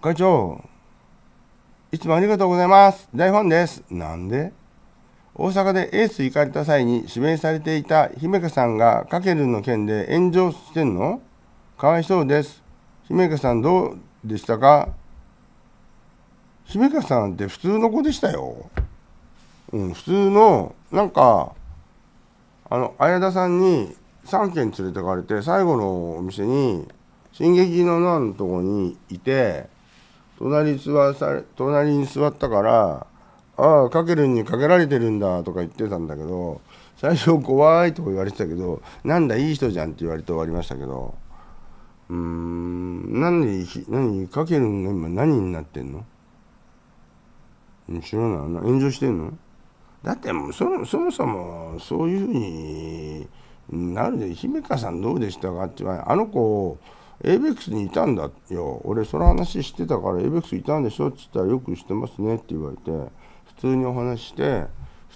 会長、いつもありがとうございます。大ファンです。なんで大阪でエース行かれた際に指名されていた姫香さんがかけるの件で炎上してんのかわいそうです。姫香さんどうでしたか姫香さんって普通の子でしたよ。うん、普通の、なんか、あの、綾田さんに3軒連れてかれて、最後のお店に、進撃のなんとこにいて、隣に座さ隣に座ったから「ああかけるにかけられてるんだ」とか言ってたんだけど最初「怖い」とか言われてたけど「なんだいい人じゃん」って言われて終わりましたけどうーん何何かけるんが今何になってんの知らない炎上してんのだってもうそもそもそういうふうになるで姫香さんどうでしたかって言われあの子ベックスにいたんだよ俺その話知ってたから ABEX いたんでしょっつったらよく知ってますねって言われて普通にお話して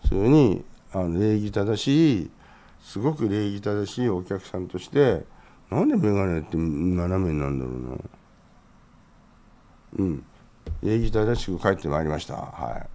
普通にあの礼儀正しいすごく礼儀正しいお客さんとしてなんで眼鏡って斜めなんだろうなうん礼儀正しく帰ってまいりましたはい。